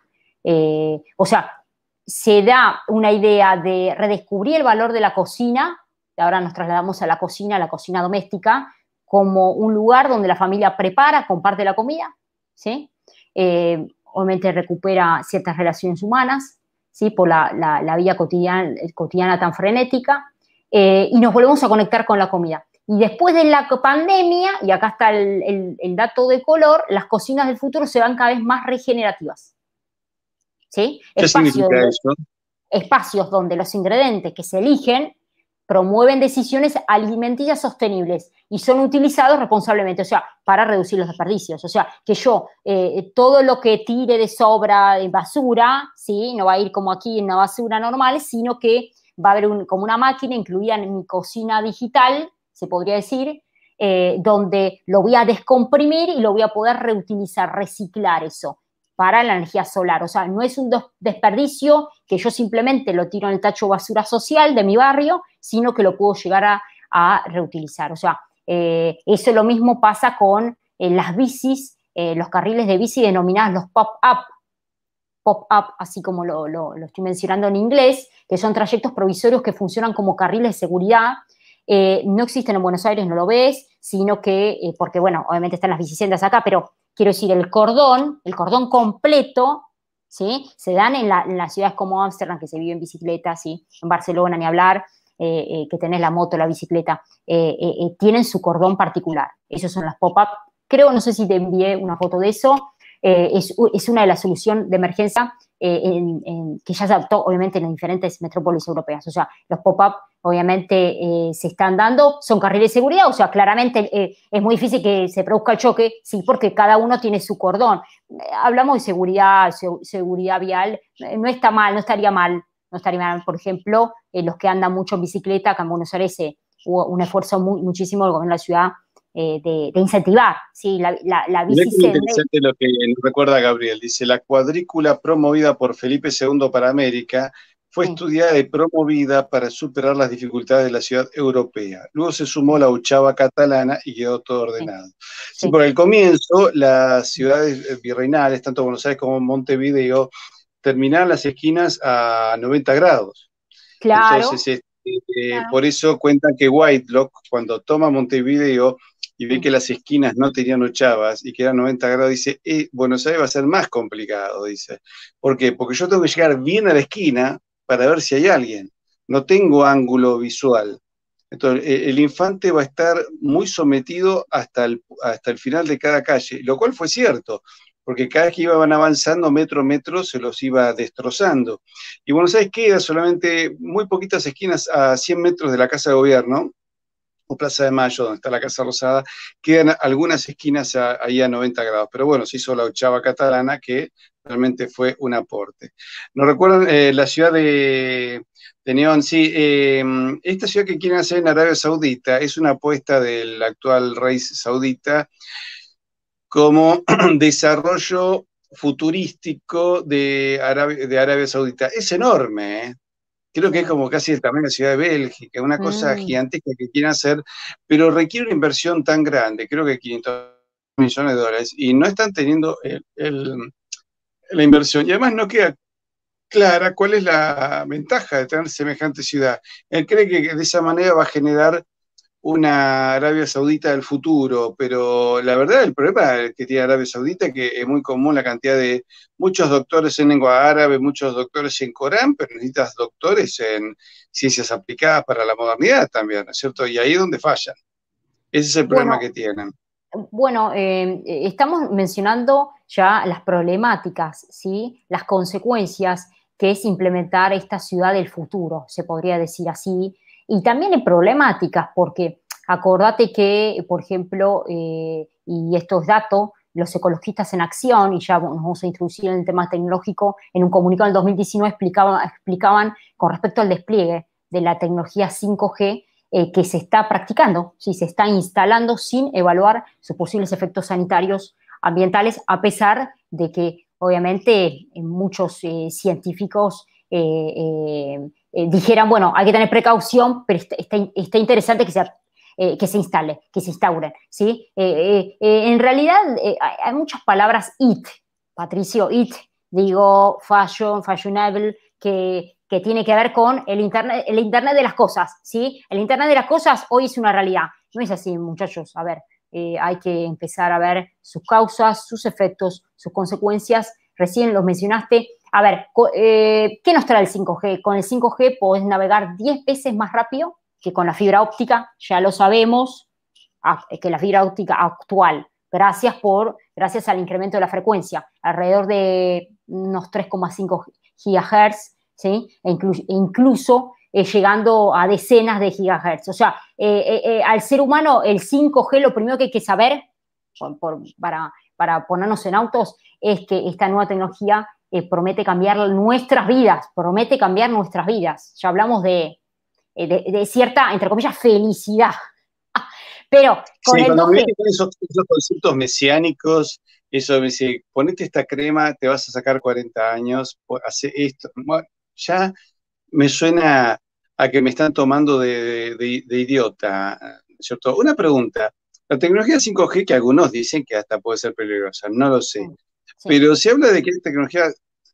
Eh, o sea, se da una idea de redescubrir el valor de la cocina, y ahora nos trasladamos a la cocina, a la cocina doméstica, como un lugar donde la familia prepara, comparte la comida, ¿sí? Eh, obviamente recupera ciertas relaciones humanas, ¿sí? Por la, vida cotidiana tan frenética. Eh, y nos volvemos a conectar con la comida. Y después de la pandemia, y acá está el, dato de color, las cocinas del futuro se van cada vez más regenerativas. ¿Sí? ¿Qué espacios Espacios donde los ingredientes que se eligen promueven decisiones alimenticias sostenibles y son utilizados responsablemente, o sea, para reducir los desperdicios. O sea, que yo eh, todo lo que tire de sobra de basura, ¿sí? No va a ir como aquí en una basura normal, sino que va a haber como una máquina incluida en mi cocina digital, se podría decir, eh, donde lo voy a descomprimir y lo voy a poder reutilizar, reciclar eso para la energía solar. O sea, no es un desperdicio que yo simplemente lo tiro en el tacho basura social de mi barrio, sino que lo puedo llegar a, reutilizar. O sea, eh, eso lo mismo pasa con eh, las bicis, los carriles de bici denominados los pop-up, pop-up, así como lo, estoy mencionando en inglés, que son trayectos provisorios que funcionan como carriles de seguridad. Eh, no existen en Buenos Aires, no lo ves, sino que, eh, porque bueno, obviamente están las bicicletas acá, pero quiero decir, el cordón, el cordón completo, ¿sí? Se dan en, las ciudades como Ámsterdam, que se vive en bicicleta, ¿sí? En Barcelona, ni hablar, eh, que tenés la moto, la bicicleta, tienen su cordón particular. Esos son las pop-up. Creo, no sé si te envié una foto de eso, eh, es, una de las soluciones de emergencia eh, que ya se adoptó obviamente en las diferentes metrópolis europeas. O sea, los pop-up obviamente eh, se están dando, son carriles de seguridad, o sea, claramente es muy difícil que se produzca el choque, sí, porque cada uno tiene su cordón. hablamos de seguridad, seguridad vial, no está mal, no estaría mal, no estaría mal, por ejemplo, los que andan mucho en bicicleta, acá en Buenos Aires hubo un esfuerzo muy, muchísimo del gobierno de la ciudad eh, de, incentivar la, la, lo que recuerda Gabriel. Dice, la cuadrícula promovida por Felipe II para América fue estudiada y promovida para superar las dificultades de la ciudad europea. Luego se sumó la Uchava catalana y quedó todo ordenado. por el comienzo, las ciudades eh, virreinales, tanto Buenos Aires como Montevideo, terminaban las esquinas a 90 grados. Este, eh, claro. por eso cuentan que Whitelock, cuando toma Montevideo, y ve que las esquinas no tenían ochavas y que eran 90 grados, dice, eh, Buenos Aires va a ser más complicado, dice. ¿Por qué? Porque yo tengo que llegar bien a la esquina para ver si hay alguien. No tengo ángulo visual. Entonces, e-, el infante va a estar muy sometido hasta el, hasta el final de cada calle, lo cual fue cierto, porque cada vez que iban avanzando metro a metro se los iba destrozando. Y Buenos Aires queda solamente muy poquitas esquinas a 100 metros de la Casa de Gobierno, o Plaza de Mayo, donde está la Casa Rosada, quedan algunas esquinas ahí a 90 grados. Pero bueno, se hizo la ochava catalana, que realmente fue un aporte. ¿Nos recuerdan eh, la ciudad de, Neón? Sí, em, esta ciudad que quieren hacer en Arabia Saudita es una apuesta del actual rey saudita como desarrollo futurístico de Arabia, de Arabia Saudita. Es enorme, ¿eh? creo que es como casi el tamaño de la ciudad de Bélgica, una cosa mm. gigantesca que quieren hacer, pero requiere una inversión tan grande, creo que 500 millones de dólares, y no están teniendo la inversión. Y además no queda clara cuál es la ventaja de tener semejante ciudad. Él cree que de esa manera va a generar una Arabia Saudita del futuro, pero la verdad el problema que tiene Arabia Saudita es que es muy común la cantidad de muchos doctores en lengua árabe, muchos doctores en Corán, pero necesitas doctores en ciencias aplicadas para la modernidad también, ¿no es cierto? Y ahí es donde fallan. Ese es el problema que tienen. Bueno, eh, estamos mencionando ya las problemáticas, ¿sí? Las consecuencias que es implementar esta ciudad del futuro, se podría decir así, y también en problemáticas, porque acordate que, por ejemplo, eh, y y es dato, los ecologistas en acción, y ya nos vamos a introducir en el tema tecnológico, en un comunicado del 2019 explicaban, explicaban con respecto al despliegue de la tecnología 5G eh, que se está practicando, si se está instalando sin evaluar sus posibles efectos sanitarios ambientales, a pesar de que obviamente muchos eh, científicos eh, dijeran, bueno, hay que tener precaución, pero está, interesante que se, eh, que se instale, que se instaure, ¿sí? Eh, en realidad hay muchas palabras IT, Patricio, IT, digo, fashion, fashionable, que, tiene que ver con el Internet, el Internet de las cosas. ¿sí? El Internet de las cosas hoy es una realidad. No es así, muchachos. A ver, hay que empezar a ver sus causas, sus efectos, sus consecuencias. Recién los mencionaste, a ver, eh, ¿qué nos trae el 5G? Con el 5G podés navegar 10 veces más rápido que con la fibra óptica, ya lo sabemos, que la fibra óptica actual, gracias por, gracias al incremento de la frecuencia, alrededor de unos 3,5 gigahertz, ¿sí? E, e incluso, eh, llegando a decenas de gigahertz. O sea, eh, al ser humano el 5G lo primero que hay que saber para, para, ponernos en autos es que esta nueva tecnología eh, promete cambiar nuestras vidas, promete cambiar nuestras vidas. Ya hablamos de, eh, cierta, entre comillas, felicidad. Pero con el cuando esos, conceptos mesiánicos, eso me dice, ponete esta crema, te vas a sacar 40 años, hace esto. ya me suena a que me están tomando de, de idiota, ¿cierto? Una pregunta. La tecnología 5G que algunos dicen que hasta puede ser peligrosa, no lo sé. Pero se habla de que hay tecnología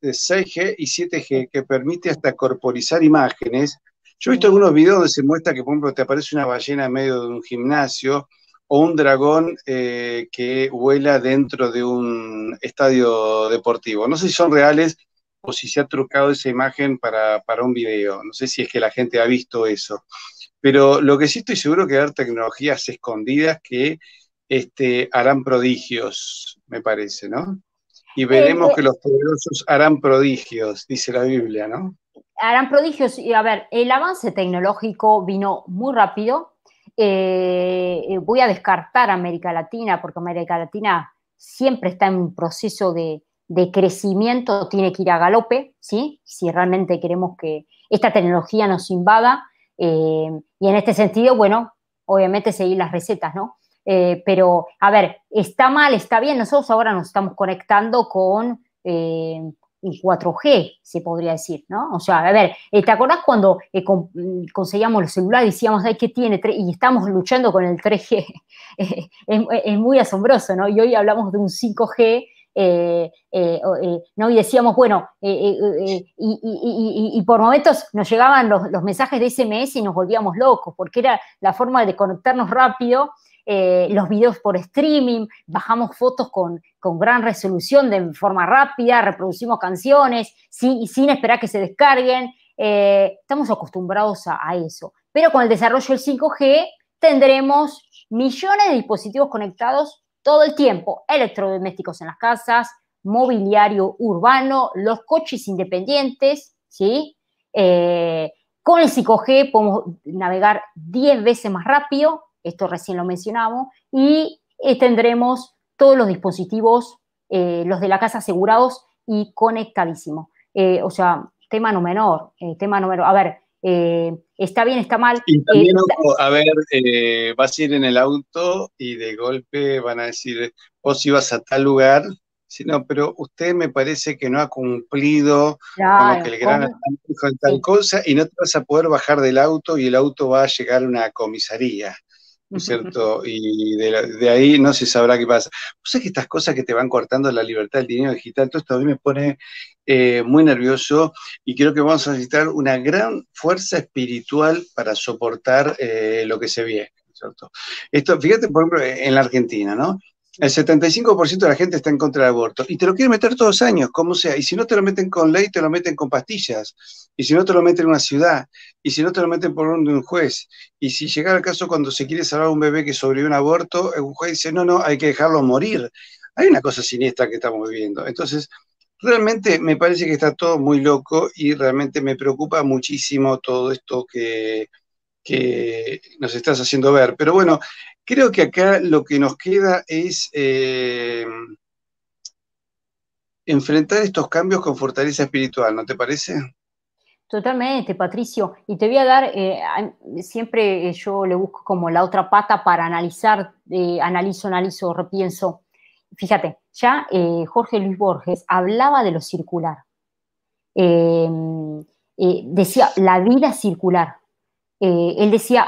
de 6G y 7G que permite hasta corporizar imágenes. Yo he visto algunos videos donde se muestra que, por ejemplo, te aparece una ballena en medio de un gimnasio o un dragón eh, que vuela dentro de un estadio deportivo. No sé si son reales o si se ha trucado esa imagen para, un video. No sé si es que la gente ha visto eso. Pero lo que sí estoy seguro que hay tecnologías escondidas que este, harán prodigios, me parece, ¿no? Y veremos que los poderosos harán prodigios, dice la Biblia, ¿no? Harán prodigios. Y a ver, el avance tecnológico vino muy rápido. Eh, eh, voy a descartar América Latina, porque América Latina siempre está en un proceso de, crecimiento, tiene que ir a galope, ¿sí? Si realmente queremos que esta tecnología nos invada. Eh, y en este sentido, bueno, obviamente seguir las recetas, ¿no? Eh, pero, a ver, está mal, está bien, nosotros ahora nos estamos conectando con eh, 4G, se podría decir, ¿no? O sea, a ver, eh, ¿te acordás cuando eh, mm, conseguíamos los celulares y decíamos, ay, ¿qué tiene? Y estamos luchando con el 3G. es, muy asombroso, ¿no? Y hoy hablamos de un 5G. ¿no? Y decíamos, bueno, y, por momentos nos llegaban los, los, mensajes de SMS y nos volvíamos locos, porque era la forma de conectarnos rápido eh, los videos por streaming, bajamos fotos con, gran resolución de forma rápida, reproducimos canciones sin, sin esperar que se descarguen. Eh, estamos acostumbrados a, eso. Pero con el desarrollo del 5G tendremos millones de dispositivos conectados todo el tiempo, electrodomésticos en las casas, mobiliario urbano, los coches independientes, ¿sí? Eh, con el 5G podemos navegar 10 veces más rápido, esto recién lo mencionamos, y eh, tendremos todos los dispositivos, eh, los de la casa asegurados y conectadísimos. Eh, o sea, tema no menor, tema no menor. A ver, está bien, está mal. a ver, vas a ir en el auto y de golpe van a decir, vos ibas a tal lugar, sino, pero usted me parece que no ha cumplido con lo que el gran dijo en tal cosa y no te vas a poder bajar del auto y el auto va a llegar a una comisaría cierto? Y de, ahí no se sabrá qué pasa. Pues es que estas cosas que te van cortando la libertad del dinero digital, todo esto a mí me pone eh, muy nervioso y creo que vamos a necesitar una gran fuerza espiritual para soportar eh, lo que se viene, ¿cierto? Esto, fíjate, por ejemplo, en la Argentina, ¿no? El 75% de la gente está en contra del aborto y te lo quieren meter todos los años, como sea. Y si no te lo meten con ley, te lo meten con pastillas. Y si no te lo meten en una ciudad. Y si no te lo meten por un, un juez. Y si llega el caso cuando se quiere salvar a un bebé que sobrevivió un aborto, el eh, juez dice, no, no, hay que dejarlo morir. Hay una cosa siniestra que estamos viviendo. Entonces, realmente me parece que está todo muy loco y realmente me preocupa muchísimo todo esto que, que nos estás haciendo ver. Pero bueno, creo que acá lo que nos queda es eh, enfrentar estos cambios con fortaleza espiritual, ¿no te parece? Totalmente, Patricio. Y te voy a dar, eh, siempre eh, yo le busco como la otra pata para analizar, analizo, analizo, repienso. Fíjate, ya Jorge Luis Borges hablaba de lo circular. decía, la vida circular. Eh, él decía,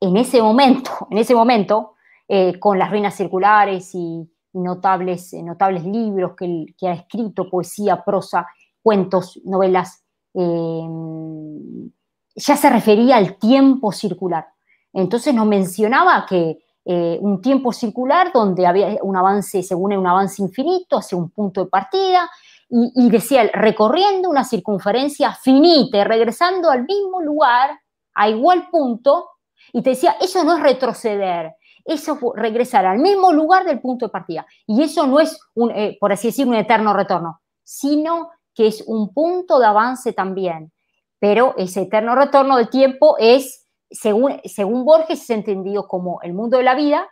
en ese momento, en ese momento, eh, con las ruinas circulares y notables, eh, libros que, ha escrito, poesía, prosa, cuentos, novelas, ya se refería al tiempo circular. Entonces nos mencionaba que un tiempo circular donde había un avance, según un avance infinito, hacia un punto de partida, y, y decía, recorriendo una circunferencia finita, y regresando al mismo lugar a igual punto y te decía, eso no es retroceder, eso es regresar al mismo lugar del punto de partida. Y eso no es, un, eh, por así decir, un eterno retorno, sino que es un punto de avance también. Pero ese eterno retorno del tiempo es, según, según Borges, es entendido como el mundo de la vida,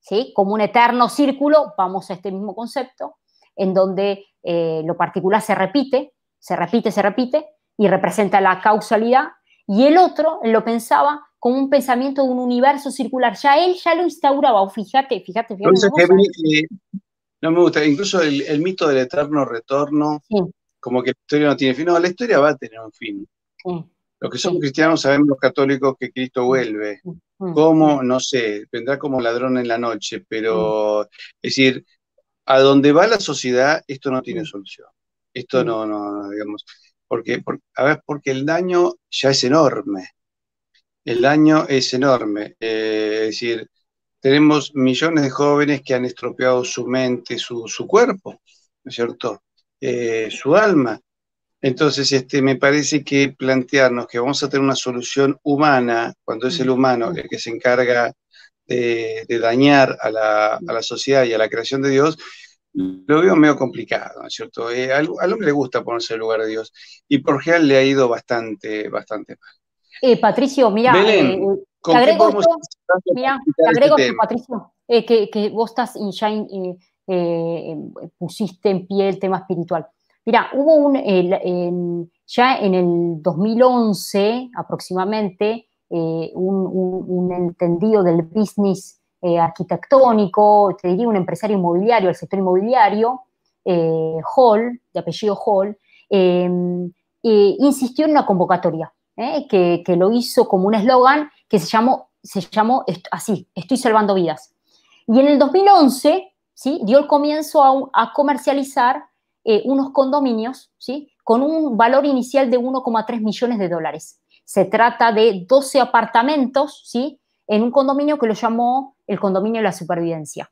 ¿sí? como un eterno círculo, vamos a este mismo concepto, en donde eh, lo particular se repite, se repite, se repite, y representa la causalidad, y el otro lo pensaba como un pensamiento de un universo circular. Ya él ya lo instauraba, fíjate, fíjate, fíjate. Eh, no me gusta, incluso el, mito del eterno retorno, como que la historia no tiene fin. No, la historia va a tener un fin. Los que somos cristianos sabemos los católicos que Cristo vuelve. ¿Cómo? No sé, vendrá como ladrón en la noche, pero es decir, a donde va la sociedad, esto no tiene solución. Esto no, no digamos. Porque, a ver, porque el daño ya es enorme. El daño es enorme. Eh, es decir, tenemos millones de jóvenes que han estropeado su mente, su, cuerpo, ¿no es cierto? Eh, su alma. Entonces, este, me parece que plantearnos que vamos a tener una solución humana, cuando es el humano el que se encarga de, dañar a la, a la, sociedad y a la creación de Dios, lo veo medio complicado, ¿no es cierto? A eh, al, le gusta ponerse en lugar de Dios y por general le ha ido bastante, bastante mal. Eh, Patricio, mira, eh, te agrego, te este agrego que, Patricio, que, vos estás y ya pusiste en pie el tema espiritual. Mira, hubo un, ya en el 2011 aproximadamente, un, un entendido del business eh, arquitectónico, te diría un empresario inmobiliario, el sector inmobiliario, eh, Hall, de apellido Hall, em, insistió en una convocatoria, eh, que, lo hizo como un eslogan que se llamó, se llamó así, estoy salvando vidas. Y en el 2011, ¿sí? dio el comienzo a, comercializar unos condominios, ¿sí? con un valor inicial de 1,3 millones de dólares. Se trata de 12 apartamentos, ¿sí? en un condominio que lo llamó el condominio de la supervivencia.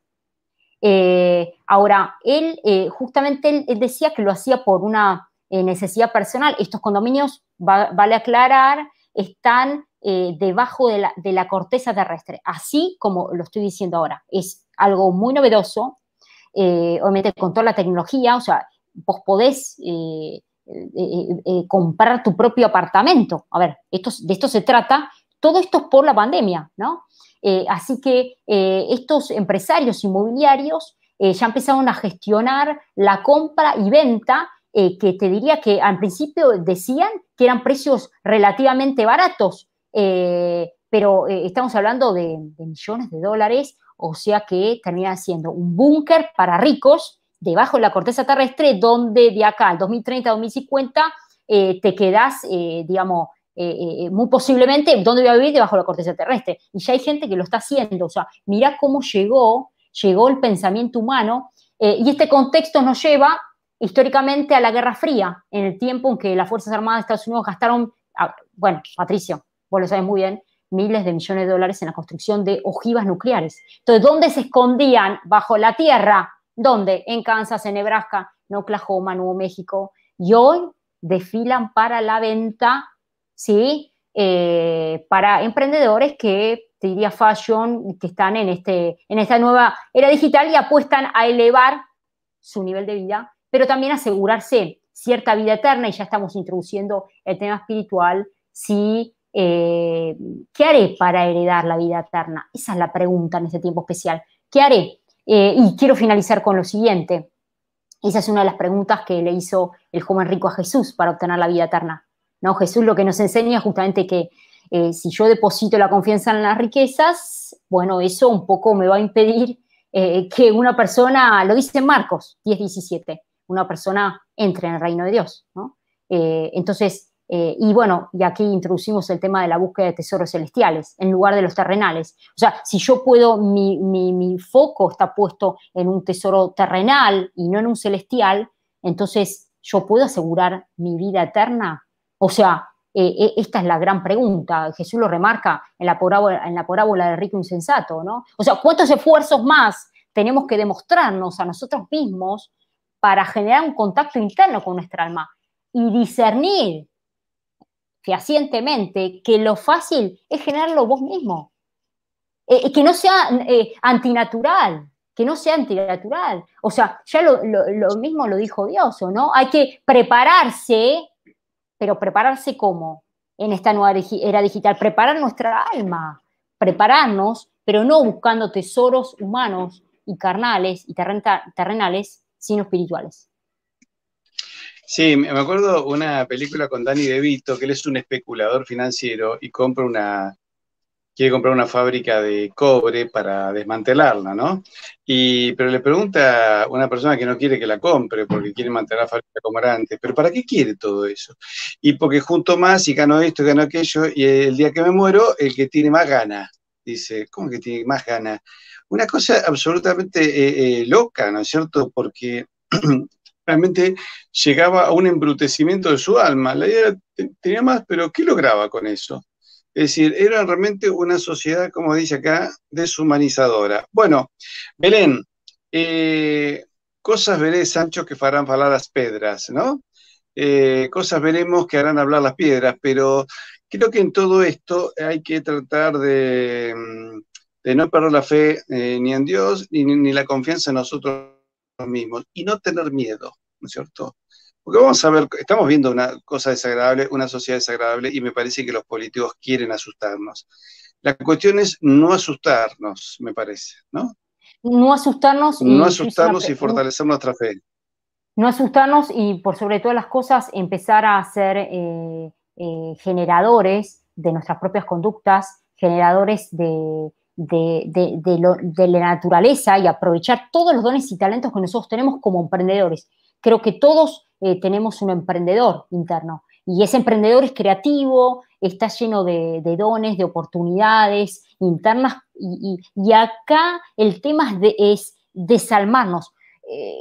Eh, ahora, él, eh, justamente él, decía que lo hacía por una eh, necesidad personal. Estos condominios, vale aclarar, están debajo de la, corteza terrestre, así como lo estoy diciendo ahora. Es algo muy novedoso, obviamente con toda la tecnología, o sea, vos podés... comprar tu propio apartamento. A ver, esto, de esto se trata. Todo esto es por la pandemia, ¿no? Eh, así que eh, estos empresarios inmobiliarios eh, ya empezaron a gestionar la compra y venta, que te diría que al principio decían que eran precios relativamente baratos, pero estamos hablando de, millones de dólares, o sea que terminan siendo un búnker para ricos debajo de la corteza terrestre, donde de acá al 2030-2050 te quedas, digamos, eh, eh, eh, muy posiblemente, ¿dónde voy a vivir? Debajo de la corteza terrestre. Y ya hay gente que lo está haciendo. O sea, mira cómo llegó, llegó el pensamiento humano. y este contexto nos lleva históricamente a la Guerra Fría, en el tiempo en que las Fuerzas Armadas de Estados Unidos gastaron, ah, bueno, Patricio, vos lo sabes muy bien, miles de millones de dólares en la construcción de ojivas nucleares. Entonces, ¿dónde se escondían? Bajo la tierra. ¿Dónde? En Kansas, en Nebraska, en Oklahoma, Nuevo México. Y hoy desfilan para la venta ¿sí? Eh, para emprendedores que, te diría, fashion, que están en, este, en esta nueva era digital y apuestan a elevar su nivel de vida, pero también asegurarse cierta vida eterna, y ya estamos introduciendo el tema espiritual, ¿sí? Eh, ¿Qué haré para heredar la vida eterna? Esa es la pregunta en este tiempo especial. ¿Qué haré? Eh, y quiero finalizar con lo siguiente. Esa es una de las preguntas que le hizo el joven rico a Jesús para obtener la vida eterna. ¿no? Jesús lo que nos enseña es justamente que eh, si yo deposito la confianza en las riquezas, bueno, eso un poco me va a impedir eh, que una persona, lo dice Marcos 10.17, una persona entre en el reino de Dios, eh, entonces, y bueno, y aquí introducimos el tema de la búsqueda de tesoros celestiales en lugar de los terrenales. O sea, si yo puedo, mi, mi foco está puesto en un tesoro terrenal y no en un celestial, entonces yo puedo asegurar mi vida eterna o sea, eh, eh, esta es la gran pregunta. Jesús lo remarca en la, parábola, en la del rico insensato, ¿no? O sea, ¿cuántos esfuerzos más tenemos que demostrarnos a nosotros mismos para generar un contacto interno con nuestra alma y discernir fehacientemente que lo fácil es generarlo vos mismo? Eh, eh que no sea antinatural, que no sea antinatural. O sea, ya lo, lo mismo lo dijo Dios, ¿o no? Hay que prepararse pero prepararse cómo en esta nueva era digital, preparar nuestra alma, prepararnos, pero no buscando tesoros humanos y carnales y terrenales, sino espirituales. Sí, me acuerdo una película con Danny DeVito, que él es un especulador financiero y compra una, quiere comprar una fábrica de cobre para desmantelarla, ¿no? Y, pero le pregunta a una persona que no quiere que la compre porque quiere mantener la fábrica como era antes, pero ¿para qué quiere todo eso? Y porque junto más y gano esto, gano aquello, y el día que me muero, el que tiene más ganas, Dice, ¿cómo que tiene más ganas? Una cosa absolutamente eh, eh, loca, ¿no es cierto? Porque realmente llegaba a un embrutecimiento de su alma. La idea tenía más, pero ¿qué lograba con eso? Es decir, era realmente una sociedad, como dice acá, deshumanizadora. Bueno, Belén, eh, cosas veré, Sancho, que farán hablar las piedras, ¿no? Eh, cosas veremos que harán hablar las piedras, pero creo que en todo esto hay que tratar de, mm, no perder la fe eh, ni en Dios ni, ni la confianza en nosotros mismos y no tener miedo, ¿no es cierto? Porque vamos a ver, estamos viendo una cosa desagradable, una sociedad desagradable, y me parece que los políticos quieren asustarnos. La cuestión es no asustarnos, me parece, ¿no? No asustarnos. Y no asustarnos y fortalecer nuestra fe. No asustarnos y, por sobre todas las cosas, empezar a ser eh, eh, generadores de nuestras propias conductas, generadores de, de, la naturaleza y aprovechar todos los dones y talentos que nosotros tenemos como emprendedores. Creo que todos eh, tenemos un emprendedor interno. Y ese emprendedor es creativo, está lleno de, dones, de oportunidades internas. Y, acá el tema es, desalmarnos. Eh,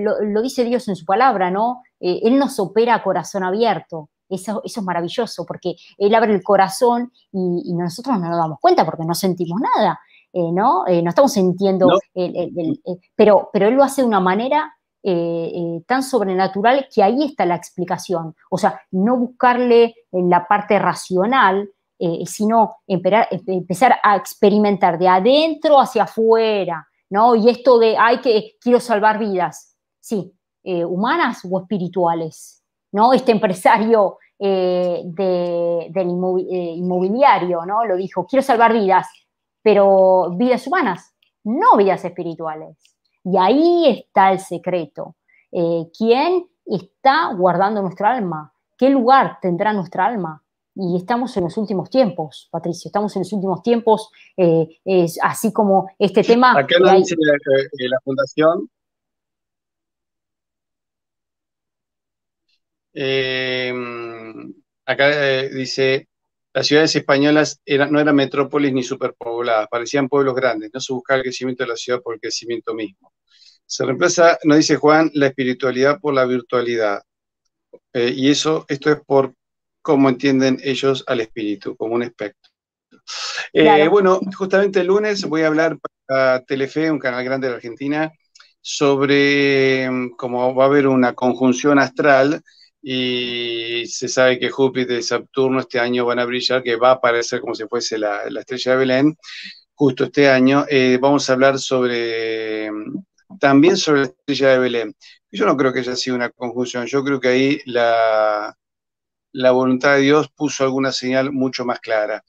eh, lo, dice Dios en su palabra, ¿no? él nos opera a corazón abierto. Eso, es maravilloso, porque él abre el corazón y, nosotros no nos damos cuenta porque no sentimos nada, ¿no? no estamos sintiendo, pero, pero él lo hace de una manera eh, eh, tan sobrenatural que ahí está la explicación. O sea, no buscarle en eh, la parte racional, sino empezar a experimentar de adentro hacia afuera, ¿no? Y esto de, ay, que quiero salvar vidas, sí, humanas o espirituales, ¿no? Este empresario de, del inmobiliario, ¿no? Lo dijo, quiero salvar vidas, pero vidas humanas, no vidas espirituales. Y ahí está el secreto. Eh, ¿Quién está guardando nuestra alma? ¿Qué lugar tendrá nuestra alma? Y estamos en los últimos tiempos, Patricio, estamos en los últimos tiempos, eh, así como este tema... Acá lo dice eh, la Fundación. Em, acá dice, las ciudades españolas eran, no eran metrópolis ni superpobladas, parecían pueblos grandes, no se buscaba el crecimiento de la ciudad por el crecimiento mismo. Se reemplaza, nos dice Juan, la espiritualidad por la virtualidad. Eh, y eso, esto es por cómo entienden ellos al espíritu, como un espectro. Eh, bueno, justamente el lunes voy a hablar para Telefe, un canal grande de Argentina, sobre mm, cómo va a haber una conjunción astral y se sabe que Júpiter y Saturno este año van a brillar, que va a aparecer como si fuese la, estrella de Belén, justo este año. Eh, vamos a hablar sobre mm, también sobre la estrella de Belén. Yo no creo que haya sido una conjunción, yo creo que ahí la, la voluntad de Dios puso alguna señal mucho más clara.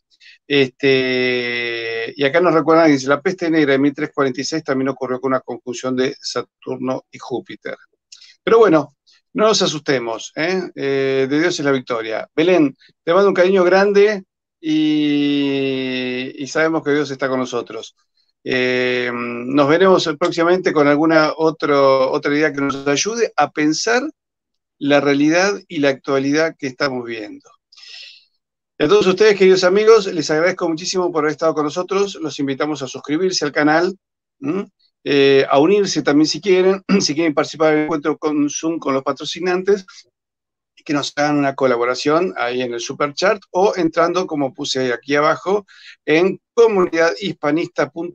Este, y acá nos recuerdan, dice, la peste negra de 1346 también ocurrió con una conjunción de Saturno y Júpiter. Pero bueno, no nos asustemos, ¿eh? Eh, de Dios es la victoria. Belén, te mando un cariño grande y, y sabemos que Dios está con nosotros. Eh, nos veremos próximamente con alguna otra idea que nos ayude a pensar la realidad y la actualidad que estamos viendo. A todos ustedes, queridos amigos, les agradezco muchísimo por haber estado con nosotros. Los invitamos a suscribirse al canal, eh, a unirse también si quieren, si quieren participar en encuentro con Zoom con los patrocinantes, que nos hagan una colaboración ahí en el super chat o entrando, como puse aquí abajo, en comunidadhispanista.com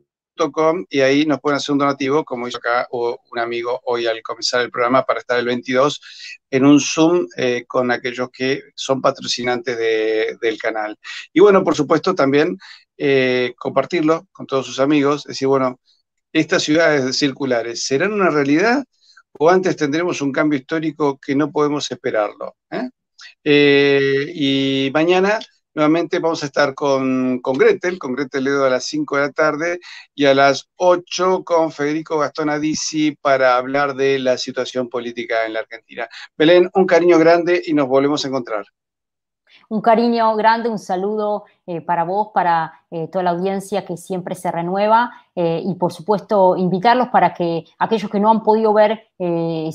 y ahí nos pueden hacer un donativo, como hizo acá un amigo hoy al comenzar el programa para estar el 22 en un Zoom eh, con aquellos que son patrocinantes del canal. Y bueno, por supuesto, también eh, compartirlo con todos sus amigos, decir, bueno, estas ciudades circulares serán una realidad o antes tendremos un cambio histórico que no podemos esperarlo. Eh? y mañana Nuevamente vamos a estar con, con Gretel, con Gretel Ledo a las 5 de la tarde y a las 8 con Federico Gastón Adici para hablar de la situación política en la Argentina. Belén, un cariño grande y nos volvemos a encontrar. Un cariño grande, un saludo eh, para vos, para eh, toda la audiencia que siempre se renueva eh, y por supuesto invitarlos para que aquellos que no han podido ver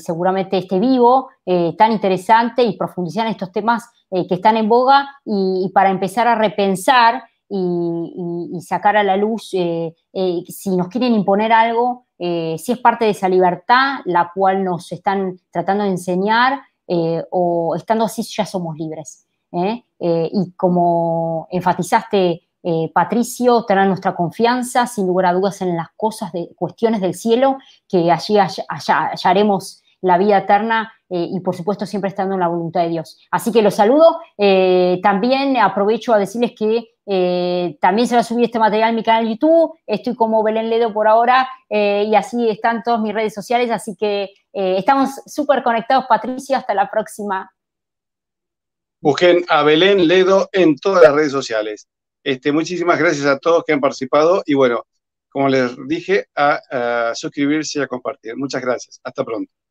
seguramente este vivo tan interesante y profundizar en estos temas, eh, que están en boga y, para empezar a repensar y, sacar a la luz eh, eh, si nos quieren imponer algo, si es parte de esa libertad la cual nos están tratando de enseñar o estando así ya somos libres. y como enfatizaste, Patricio, tener nuestra confianza, sin lugar a dudas, en las cosas, de, cuestiones del cielo, que allí allá hallaremos la vida eterna eh, y por supuesto siempre estando en la voluntad de Dios. Así que los saludo. Eh, también aprovecho a decirles que eh, también se va a subir este material en mi canal YouTube. Estoy como Belén Ledo por ahora y así están todas mis redes sociales. Así que estamos súper conectados, Patricia. Hasta la próxima. Busquen a Belén Ledo en todas las redes sociales. Este, muchísimas gracias a todos que han participado y bueno, como les dije, a suscribirse y a compartir. Muchas gracias. Hasta pronto.